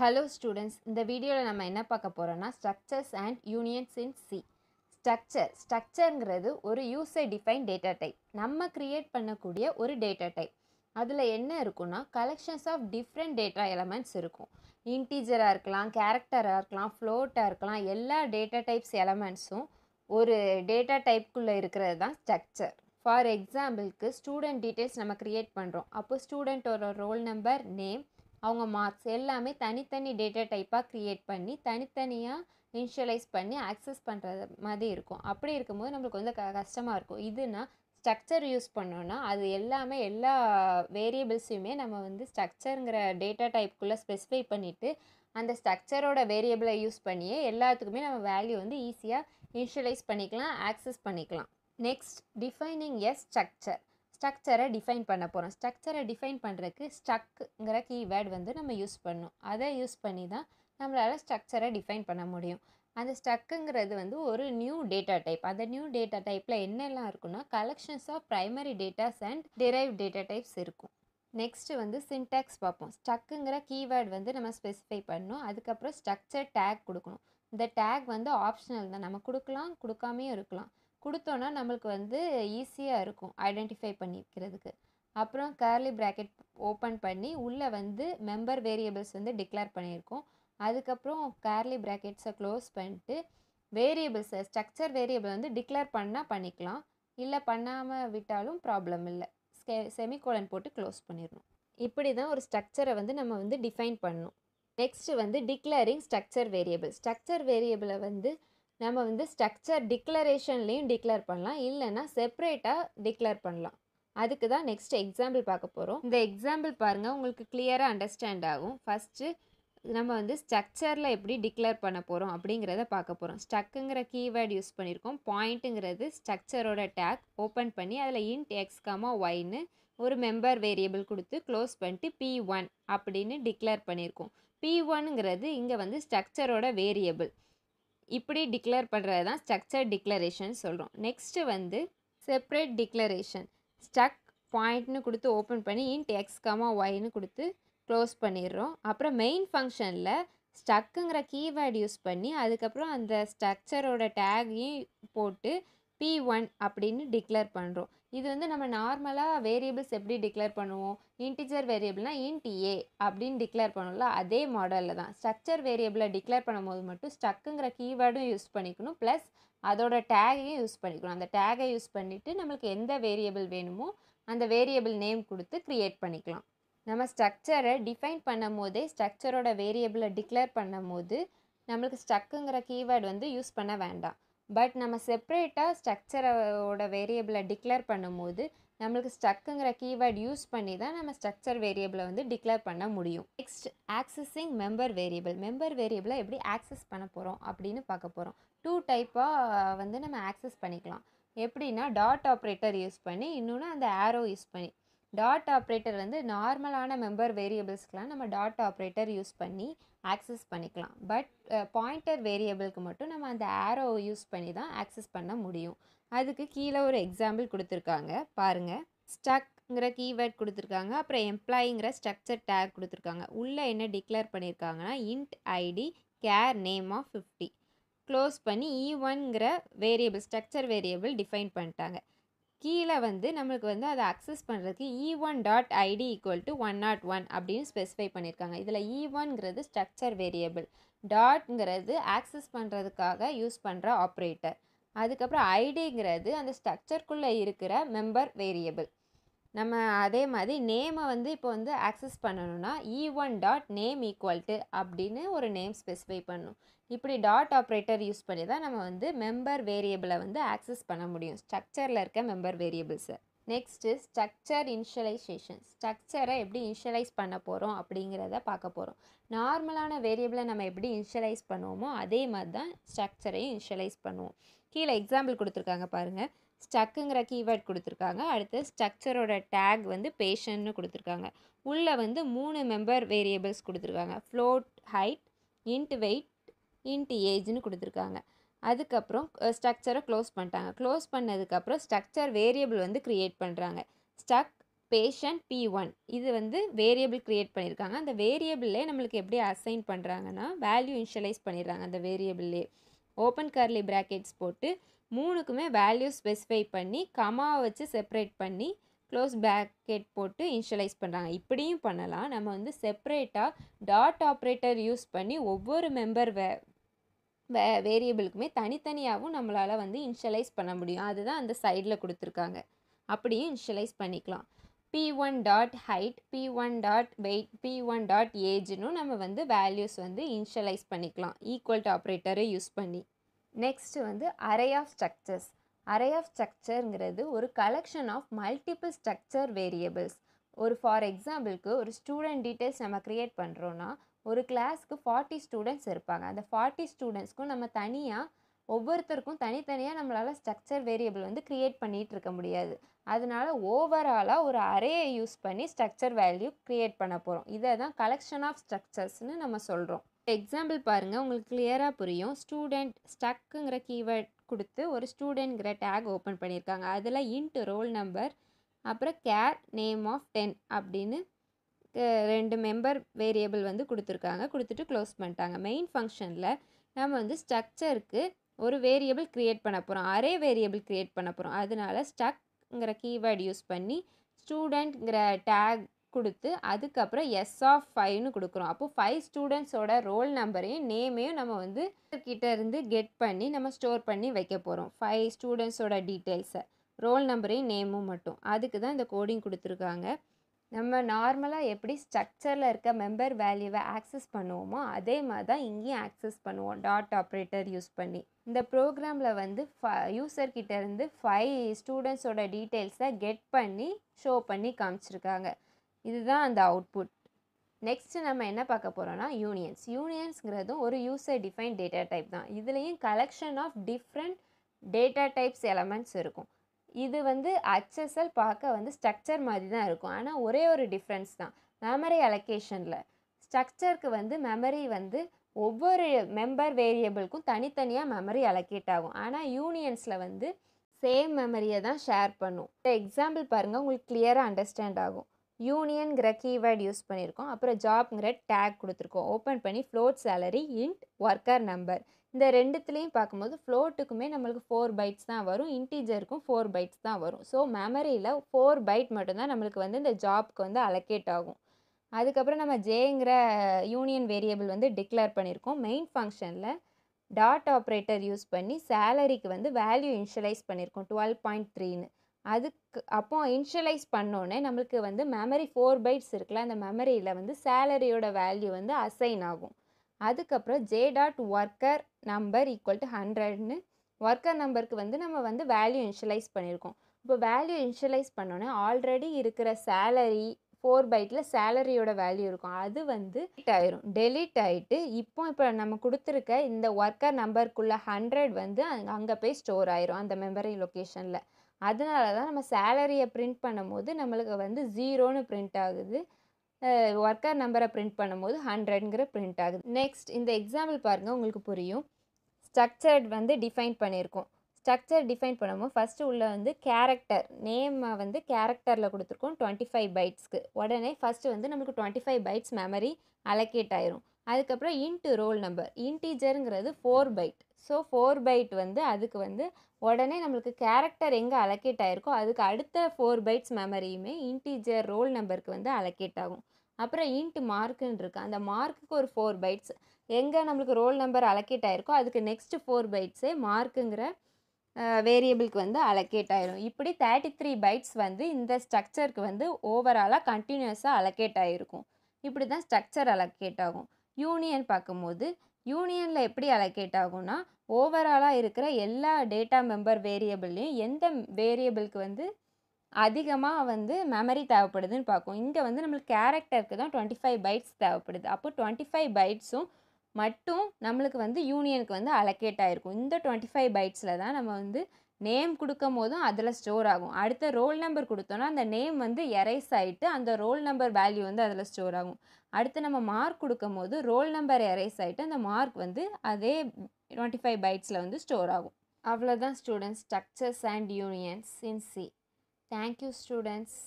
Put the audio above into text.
hello students இந்த வீடியோவில் நம்ம என்ன பார்க்க போகிறோன்னா structures and unions in C structure ஸ்ட்ரக்சருங்கிறது ஒரு யூஸை டிஃபைன் டேட்டா டைப் நம்ம க்ரியேட் பண்ணக்கூடிய ஒரு டேட்டா டைப் அதில் என்ன இருக்குன்னா collections of different data elements இருக்கும் இன்டீஜராக இருக்கலாம் கேரக்டராக இருக்கலாம் ஃப்ளோட்டாக இருக்கலாம் எல்லா டேட்டா டைப்ஸ் எலமெண்ட்ஸும் ஒரு டேட்டா டைப்குள்ளே இருக்கிறது தான் ஸ்ட்ரக்சர் ஃபார் எக்ஸாம்பிளுக்கு ஸ்டூடெண்ட் டீட்டெயில்ஸ் நம்ம க்ரியேட் பண்ணுறோம் அப்போ ஸ்டூடெண்ட்டோட ரோல் நம்பர் நேம் அவங்க மார்க்ஸ் எல்லாமே தனித்தனி டேட்டா டைப்பாக க்ரியேட் பண்ணி தனித்தனியாக இன்ஷியலைஸ் பண்ணி ஆக்சஸ் பண்ணுறது மாதிரி இருக்கும் அப்படி இருக்கும்போது நம்மளுக்கு வந்து க கஷ்டமாக இருக்கும் இதுனால் ஸ்ட்ரக்சர் யூஸ் பண்ணோன்னா அது எல்லாமே எல்லா வேரியபிள்ஸையுமே நம்ம வந்து ஸ்ட்ரக்சருங்கிற டேட்டா டைப்புக்குள்ளே ஸ்பெசிஃபை பண்ணிவிட்டு அந்த ஸ்ட்ரக்சரோட வேரியபிளை யூஸ் பண்ணியே எல்லாத்துக்குமே நம்ம வேல்யூ வந்து ஈஸியாக இன்ஷியலைஸ் பண்ணிக்கலாம் ஆக்சஸ் பண்ணிக்கலாம் நெக்ஸ்ட் டிஃபைனிங் எஸ் ஸ்ட்ரக்சர் ஸ்ட்ரக்சரை டிஃபைன் பண்ண போகிறோம் ஸ்ட்ரக்சரை டிஃபைன் பண்ணுறதுக்கு ஸ்ட்ரக்குங்கிற கீவேர்டு வந்து நம்ம யூஸ் பண்ணணும் அதை யூஸ் பண்ணி தான் நம்மளால் ஸ்ட்ரக்சரை டிஃபைன் பண்ண முடியும் அந்த ஸ்ட்ரக்குங்கிறது வந்து ஒரு நியூ டேட்டா டைப் அந்த நியூ டேட்டா டைப்பில் என்னெல்லாம் இருக்குன்னா collections of primary datas and derive data types இருக்கும் நெக்ஸ்ட்டு வந்து சின்டாக்ஸ் பார்ப்போம் ஸ்டக்குங்கிற கீவேர்டு வந்து நம்ம ஸ்பெசிஃபை பண்ணணும் அதுக்கப்புறம் ஸ்ட்ரக்சர் டேக் கொடுக்கணும் இந்த டேக் வந்து ஆப்ஷனல் தான் நம்ம கொடுக்கலாம் கொடுக்காமையும் இருக்கலாம் கொடுத்தோன்னா நம்மளுக்கு வந்து ஈஸியாக இருக்கும் ஐடென்டிஃபை பண்ணிக்கிறதுக்கு அப்புறம் கேர்லி ப்ராக்கெட் ஓப்பன் பண்ணி உள்ளே வந்து மெம்பர் வேரியபிள்ஸ் வந்து டிக்ளேர் பண்ணியிருக்கோம் அதுக்கப்புறம் கேர்லி ப்ராக்கெட்ஸை க்ளோஸ் பண்ணிட்டு வேரியபிள்ஸை ஸ்ட்ரக்சர் வேரியபிள் வந்து டிக்ளேர் பண்ணால் பண்ணிக்கலாம் இல்லை பண்ணாமல் விட்டாலும் ப்ராப்ளம் இல்லை ஸ்கே செமிகோலன் போட்டு க்ளோஸ் பண்ணிடணும் இப்படி தான் ஒரு ஸ்ட்ரக்சரை வந்து நம்ம வந்து டிஃபைன் பண்ணணும் நெக்ஸ்ட்டு வந்து டிக்ளேரிங் ஸ்ட்ரக்சர் வேரியபிள் ஸ்ட்ரக்சர் வேரியபிளை வந்து நம்ம வந்து ஸ்ட்ரக்சர் டிக்ளரேஷன்லேயும் டிக்ளேர் பண்ணலாம் இல்லைன்னா செப்ரேட்டாக டிக்ளேர் பண்ணலாம் அதுக்கு தான் நெக்ஸ்ட் எக்ஸாம்பிள் பார்க்க போகிறோம் இந்த எக்ஸாம்பிள் பாருங்கள் உங்களுக்கு கிளியராக அண்டர்ஸ்டாண்ட் ஆகும் ஃபஸ்ட்டு நம்ம வந்து ஸ்ட்ரக்சரில் எப்படி டிக்ளேர் பண்ண போகிறோம் அப்படிங்கிறத பார்க்க போகிறோம் ஸ்டக்குங்கிற கீவேர்டு யூஸ் பண்ணியிருக்கோம் பாயிண்ட்டுங்கிறது ஸ்ட்ரக்சரோட டேக் ஓப்பன் பண்ணி அதில் இன்ட் எக்ஸ்காமா ஒய்னு ஒரு மெம்பர் வேரியபிள் கொடுத்து க்ளோஸ் பண்ணிட்டு பி ஒன் அப்படின்னு டிக்ளேர் பண்ணியிருக்கோம் பி ஒன்னுங்கிறது இங்கே வந்து ஸ்ட்ரக்சரோட வேரியபிள் இப்படி டிக்ளேர் பண்ணுறது தான் ஸ்ட்ரக்சர் டிக்ளரேஷன் சொல்கிறோம் நெக்ஸ்ட்டு வந்து செப்ரேட் டிக்ளரேஷன் ஸ்டக் பாயிண்ட்னு கொடுத்து ஓப்பன் பண்ணி இன்ட் எக்ஸ் கமா ஒய்னு கொடுத்து க்ளோஸ் பண்ணிடுறோம் அப்புறம் மெயின் ஃபங்க்ஷனில் ஸ்டக்குங்கிற கீவேர்டு யூஸ் பண்ணி அதுக்கப்புறம் அந்த ஸ்ட்ரக்சரோட டேகையும் போட்டு பி ஒன் அப்படின்னு டிக்ளேர் பண்ணுறோம் இது வந்து நம்ம நார்மலாக வேரியபிள்ஸ் எப்படி டிக்ளேர் பண்ணுவோம் இன்டிஜர் வேரியபிள்னா இன்ட் ஏ அப்படின்னு டிக்ளேர் பண்ணோம்ல அதே மாடலில் தான் ஸ்ட்ரக்சர் வேரியபிளை டிக்ளேர் பண்ணும்போது மட்டும் ஸ்ட்ரக்குங்கிற கீவேர்டும் யூஸ் பண்ணிக்கணும் ப்ளஸ் அதோட டேகையும் யூஸ் பண்ணிக்கணும் அந்த டேகை யூஸ் பண்ணிவிட்டு நம்மளுக்கு எந்த வேரியபிள் வேணுமோ அந்த வேரியபிள் நேம் கொடுத்து க்ரியேட் பண்ணிக்கலாம் நம்ம ஸ்ட்ரக்சரை டிஃபைன் பண்ணும் போதே ஸ்ட்ரக்சரோட வேரியபிளை டிக்ளேர் பண்ணும் போது நம்மளுக்கு ஸ்ட்ரக்குங்கிற கீவேர்டு வந்து யூஸ் பண்ண வேண்டாம் பட் நம்ம செப்ரேட்டாக ஸ்ட்ரக்சரோட வேரியபிளை டிக்ளேர் பண்ணும்போது நம்மளுக்கு ஸ்டக்குங்கிற கீவேர்ட் யூஸ் பண்ணி தான் நம்ம ஸ்ட்ரக்சர் வேரியபிளை வந்து டிக்ளேர் பண்ண முடியும் next accessing member variable member வேரியபிளை எப்படி ஆக்சஸ் பண்ண போகிறோம் அப்படின்னு பார்க்க போகிறோம் டூ டைப்பாக வந்து நம்ம ஆக்சஸ் பண்ணிக்கலாம் எப்படின்னா டாட் ஆப்ரேட்டர் யூஸ் பண்ணி இன்னொன்று அந்த ஆரோ யூஸ் பண்ணி டாட் ஆப்ரேட்டர் வந்து நார்மலான மெம்பர் வேரியபிள்ஸ்க்கெலாம் நம்ம டாட் ஆப்ரேட்டர் யூஸ் பண்ணி ஆக்சஸ் பண்ணிக்கலாம் பட் பாயிண்டர் வேரியபிளுக்கு மட்டும் நம்ம அந்த ஆரோ யூஸ் பண்ணி தான் ஆக்சஸ் பண்ண முடியும் அதுக்கு கீழே ஒரு எக்ஸாம்பிள் கொடுத்துருக்காங்க பாருங்கள் ஸ்டக்ங்கிற கீவேர்ட் கொடுத்துருக்காங்க அப்புறம் எம்ப்ளாயிங்கிற ஸ்ட்ரக்சர் டேக் கொடுத்துருக்காங்க உள்ளே என்ன டிக்ளேர் பண்ணியிருக்காங்கன்னா int ID char name of fifty close பண்ணி இ ஒன்ங்கிற வேரியபிள் ஸ்ட்ரக்சர் வேரியபிள் டிஃபைன் பண்ணிட்டாங்க கீழே வந்து நம்மளுக்கு வந்து அதை அக்சஸ் பண்ணுறதுக்கு E one dot ID equal to one naught one அப்படின்னு ஸ்பெசிஃபை பண்ணியிருக்காங்க இதில் இ e ஒன்ங்கிறது ஸ்ட்ரக்சர் வேரியபிள் டாட்ங்கிறது ஆக்சஸ் பண்ணுறதுக்காக யூஸ் பண்ணுற ஆப்ரேட்டர் அதுக்கப்புறம் ஐடிங்கிறது அந்த ஸ்ட்ரக்சர்க்குள்ளே இருக்கிற மெம்பர் வேரியபிள் நம்ம அதே மாதிரி நேமை வந்து இப்போ வந்து ஆக்சஸ் பண்ணணும்னா E one dot name equal to அப்படின்னு ஒரு நேம் ஸ்பெசிஃபை பண்ணும் இப்படி டாட் ஆப்ரேட்டர் யூஸ் பண்ணி தான் நம்ம வந்து மெம்பர் வேரியபிளை வந்து ஆக்சஸ் பண்ண முடியும் ஸ்ட்ரக்சரில் இருக்க மெம்பர் வேரியபிள்ஸை நெக்ஸ்ட்டு ஸ்ட்ரக்சர் இன்ஷியலைசேஷன் ஸ்ட்ரக்சரை எப்படி இன்ஷியலைஸ் பண்ண போகிறோம் அப்படிங்கிறத பார்க்க போகிறோம் நார்மலான வேரியபிளை நம்ம எப்படி இன்ஷியலைஸ் பண்ணுவோமோ அதே மாதிரி தான் ஸ்ட்ரக்சரையும் இன்ஷியலைஸ் பண்ணுவோம் கீழே எக்ஸாம்பிள் கொடுத்துருக்காங்க பாருங்கள் ஸ்டக்குங்கிற கீவேர்ட் கொடுத்துருக்காங்க அடுத்து ஸ்ட்ரக்சரோட டேக் வந்து பேஷன்னு கொடுத்துருக்காங்க உள்ளே வந்து மூணு மெம்பர் வேரியபிள்ஸ் கொடுத்துருக்காங்க float height int weight int ஏஜ்னு கொடுத்துருக்காங்க அதுக்கப்புறம் ஸ்ட்ரக்சரை க்ளோஸ் பண்ணிட்டாங்க க்ளோஸ் பண்ணதுக்கப்புறம் ஸ்ட்ரக்சர் வேரியபிள் வந்து க்ரியேட் பண்ணுறாங்க ஸ்டக் பேஷன் பி ஒன் இது வந்து வேரியபிள் க்ரியேட் பண்ணியிருக்காங்க அந்த வேரியபிள்லே நம்மளுக்கு எப்படி அசைன் பண்ணுறாங்கன்னா வேல்யூ இன்ஷியலைஸ் பண்ணிடுறாங்க அந்த வேரியபிள்லே ஓப்பன் கர்லி ப்ராக்கெட்ஸ் போட்டு மூணுக்குமே வேல்யூ ஸ்பெசிஃபை பண்ணி கமா வச்சு செப்பரேட் பண்ணி க்ளோஸ் பேக்கெட் போட்டு இன்ஷியலைஸ் பண்ணுறாங்க இப்படியும் பண்ணலாம் நம்ம வந்து செப்பரேட்டாக டாட் ஆப்ரேட்டர் யூஸ் பண்ணி ஒவ்வொரு மெம்பர் வே வே வேரியபிளுக்குமே தனித்தனியாகவும் நம்மளால் வந்து இன்ஷியலைஸ் பண்ண முடியும் அதுதான் அந்த சைடில் கொடுத்துருக்காங்க அப்படியும் இன்ஷியலைஸ் பண்ணிக்கலாம் P one dot height P one dot weight P one dot ஏஜ்னும் நம்ம வந்து வேல்யூஸ் வந்து இன்ஷியலைஸ் பண்ணிக்கலாம் ஈக்குவல் ஆப்ரேட்டரை யூஸ் பண்ணி நெக்ஸ்ட்டு வந்து array of structures array of ஸ்ட்ரக்சருங்கிறது ஒரு collection of multiple structure variables ஒரு ஃபார் எக்ஸாம்பிளுக்கு ஒரு ஸ்டூடெண்ட் டீட்டெயில்ஸ் நம்ம க்ரியேட் பண்ணுறோன்னா ஒரு கிளாஸ்க்கு ஃபார்ட்டி ஸ்டூடெண்ட்ஸ் இருப்பாங்க அந்த ஃபார்ட்டி ஸ்டூடெண்ட்ஸ்க்கும் நம்ம தனியாக ஒவ்வொருத்தருக்கும் தனித்தனியாக நம்மளால் ஸ்ட்ரக்சர் வேரியபிள் வந்து க்ரியேட் பண்ணிகிட்டு இருக்க முடியாது அதனால் ஓவராலாக ஒரு அரேயை யூஸ் பண்ணி ஸ்ட்ரக்சர் வேல்யூ க்ரியேட் பண்ண போகிறோம் இதை தான் கலெக்ஷன் ஆஃப் ஸ்ட்ரக்சர்ஸ்னு நம்ம சொல்கிறோம் எக்ஸாம்பிள் பாருங்கள் உங்களுக்கு கிளியராக புரியும் ஸ்டூடெண்ட் ஸ்டக்குங்கிற கீவேர்ட் கொடுத்து ஒரு ஸ்டூடெண்ட்ங்கிற டேக் ஓப்பன் பண்ணியிருக்காங்க அதில் இன்ட்டு ரோல் நம்பர் அப்புறம் கேர் நேம் ஆஃப் டென் அப்படின்னு ரெண்டு மெம்பர் வேரியபிள் வந்து கொடுத்துருக்காங்க கொடுத்துட்டு க்ளோஸ் பண்ணிட்டாங்க மெயின் ஃபங்க்ஷனில் நம்ம வந்து ஸ்ட்ரக்சருக்கு ஒரு வேரியபிள் க்ரியேட் பண்ண போகிறோம் அரே வேரியபிள் க்ரியேட் பண்ண போகிறோம் அதனால ஸ்டக்ங்கிற கீவேர்டு யூஸ் பண்ணி ஸ்டூடெண்ட்ங்கிற டேக் கொடுத்து அதுக்கப்புறம் எஸ் ஆஃப் ஃபைவ்னு கொடுக்குறோம் அப்போ ஃபைவ் ஸ்டூடெண்ட்ஸோட ரோல் நம்பரையும் நேமையும் நம்ம வந்து கிட்ட இருந்து கெட் பண்ணி நம்ம ஸ்டோர் பண்ணி வைக்க போகிறோம் ஃபைவ் ஸ்டூடெண்ட்ஸோட டீட்டெயில்ஸை ரோல் நம்பரையும் நேமும் மட்டும் அதுக்கு தான் இந்த கோடிங் கொடுத்துருக்காங்க நம்ம நார்மலாக எப்படி ஸ்ட்ரக்சரில் இருக்க மெம்பர் வேல்யூவை ஆக்சஸ் பண்ணுவோமோ அதே மாதிரி தான் இங்கேயும் ஆக்சஸ் பண்ணுவோம் டாட் ஆப்ரேட்டர் யூஸ் பண்ணி இந்த ப்ரோக்ராமில் வந்து ஃப கிட்டேருந்து ஃபைவ் ஸ்டூடெண்ட்ஸோட டீட்டெயில்ஸை கெட் பண்ணி ஷோ பண்ணி காமிச்சிருக்காங்க இதுதான் அந்த அவுட்புட் நெக்ஸ்ட்டு நம்ம என்ன பார்க்க போகிறோம்னா யூனியன்ஸ் யூனியன்ஸுங்கிறதும் ஒரு யூசர் டிஃபைன் டேட்டா டைப் தான் இதுலேயும் collection of different data types elements இருக்கும் இது வந்து அச்எஸ்எல் பார்க்க வந்து ஸ்ட்ரக்சர் மாதிரி தான் இருக்கும் ஆனால் ஒரே ஒரு டிஃப்ரென்ஸ் தான் மெமரி அலொகேஷனில் ஸ்ட்ரக்சருக்கு வந்து மெமரி வந்து ஒவ்வொரு மெம்பர் வேரியபிளுக்கும் தனித்தனியாக மெமரி அலோகேட் ஆகும் ஆனால் யூனியன்ஸில் வந்து சேம் மெமரியை தான் ஷேர் பண்ணும் எக்ஸாம்பிள் பாருங்கள் உங்களுக்கு கிளியராக அண்டர்ஸ்டாண்ட் ஆகும் யூனியன்கிற கீவேர்ட் யூஸ் பண்ணியிருக்கோம் அப்புறம் ஜாப்ங்கிற டேக் கொடுத்துருக்கோம் ஓப்பன் பண்ணி float salary int worker number இந்த ரெண்டுத்துலேயும் பார்க்கும்போது ஃப்ளோட்டுக்குமே நம்மளுக்கு ஃபோர் பைட்ஸ் தான் வரும் இன்டீஜருக்கும் ஃபோர் பைட்ஸ் தான் வரும் ஸோ மெமரியில் ஃபோர் பைட் மட்டும்தான் நம்மளுக்கு வந்து இந்த ஜாப்க்கு வந்து அலக்கேட் ஆகும் அதுக்கப்புறம் நம்ம ஜேங்கிற யூனியன் வேரியபிள் வந்து டிக்ளேர் பண்ணியிருக்கோம் மெயின் ஃபங்க்ஷனில் டாட் ஆப்ரேட்டர் யூஸ் பண்ணி சேலரிக்கு வந்து வேல்யூ இன்ஷியலைஸ் பண்ணியிருக்கோம் டுவெல் பாயிண்ட் த்ரீன்னு அதுக்கு அப்போ இன்ஷியலைஸ் பண்ணோன்னே நம்மளுக்கு வந்து மெமரி ஃபோர் பைட்ஸ் இருக்குல்ல அந்த மெமரியில் வந்து சேலரியோட வேல்யூ வந்து அசைன் ஆகும் அதுக்கப்புறம் J dot worker number equal to ஹண்ட்ரட்னு ஒர்க்கர் நம்பருக்கு வந்து நம்ம வந்து வேல்யூ இன்ஷியலைஸ் பண்ணியிருக்கோம் இப்போ வேல்யூ இன்ஷியலைஸ் பண்ணோன்னே ஆல்ரெடி இருக்கிற சேலரி ஃபோர் பைட்டில் சேலரியோட வேல்யூ இருக்கும் அது வந்து ஆயிரும் டெலிட் ஆகிட்டு இப்போ இப்போ நம்ம கொடுத்துருக்க இந்த ஒர்க்கர் நம்பருக்குள்ள ஹண்ட்ரட் வந்து அங்கே போய் ஸ்டோர் ஆயிரும் அந்த மெமரி லொக்கேஷனில் அதனால தான் நம்ம சேலரியை பிரிண்ட் பண்ணும்போது நம்மளுக்கு வந்து ஜீரோன்னு பிரிண்ட் ஆகுது ஒர்க்கர் நம்பரை பிரிண்ட் பண்ணும்போது ஹண்ட்ரட்ங்கிற பிரிண்ட் ஆகுது நெக்ஸ்ட் இந்த எக்ஸாம்பிள் பாருங்கள் உங்களுக்கு புரியும் ஸ்ட்ரக்சர்ட் வந்து டிஃபைன் பண்ணியிருக்கோம் ஸ்ட்ரக்சர் டிஃபைன் பண்ணும்போது ஃபஸ்ட்டு உள்ள வந்து கேரக்டர் நேமை வந்து கேரக்டரில் கொடுத்துருக்கோம் டுவெண்ட்டி ஃபைவ் பைட்ஸ்க்கு உடனே ஃபஸ்ட்டு வந்து நம்மளுக்கு twenty five bytes memory allocate ஆயிரும் அதுக்கப்புறம் இன்ட்டு ரோல் நம்பர் இன்டீஜருங்கிறது four byte so four byte வந்து அதுக்கு வந்து உடனே நம்மளுக்கு கேரக்டர் எங்கே அலக்கேட் ஆகிருக்கோ அதுக்கு அடுத்த ஃபோர் பைட்ஸ் மெமரியுமே இன்டீஜர் ரோல் நம்பருக்கு வந்து அலக்கேட் ஆகும் அப்புறம் இன்ட் மார்க்குன்னு இருக்குது அந்த மார்க்குக்கு ஒரு ஃபோர் பைட்ஸ் எங்கே நம்மளுக்கு ரோல் நம்பர் அலக்கேட் ஆகிருக்கோ அதுக்கு நெக்ஸ்ட்டு ஃபோர் பைட்ஸே மார்க்குங்கிற வேரியபிளுக்கு வந்து அலக்கேட் ஆயிரும் இப்படி தேர்ட்டி த்ரீ பைட்ஸ் வந்து இந்த ஸ்ட்ரக்சருக்கு வந்து ஓவராலாக கண்டினியூஸாக அலக்கேட் ஆகிருக்கும் இப்படி தான் ஸ்ட்ரக்சர் அலக்கேட் ஆகும் யூனியன் பார்க்கும்போது யூனியனில் எப்படி அலோகேட் ஆகும்னா ஓவராலாக இருக்கிற எல்லா டேட்டா மெம்பர் வேரியபிள்லையும் எந்த வேரியபிளுக்கு வந்து அதிகமாக வந்து மெமரி தேவைப்படுதுன்னு பார்க்கும் இங்கே வந்து நம்மளுக்கு கேரக்டருக்கு தான் டுவெண்ட்டி ஃபைவ் பைட்ஸ் தேவைப்படுது அப்போ டுவெண்ட்டி ஃபைவ் பைட்ஸும் மட்டும் நம்மளுக்கு வந்து யூனியனுக்கு வந்து அலோகேட் ஆகிருக்கும் இந்த டுவெண்ட்டி ஃபைவ் பைட்ஸில் தான் நம்ம வந்து நேம் கொடுக்கும் போதும் அதில் ஸ்டோர் ஆகும் அடுத்த ரோல் நம்பர் கொடுத்தோன்னா அந்த நேம் வந்து எரைஸ் ஆகிட்டு அந்த ரோல் நம்பர் வேல்யூ வந்து அதில் ஸ்டோர் ஆகும் அடுத்து நம்ம மார்க் கொடுக்கும் போது ரோல் நம்பர் எரைஸ் ஆகிட்டு அந்த மார்க் வந்து அதே டுவெண்ட்டி ஃபைவ் பைட்ஸில் வந்து ஸ்டோர் ஆகும் அவ்வளோதான் students structures and unions in C thank you students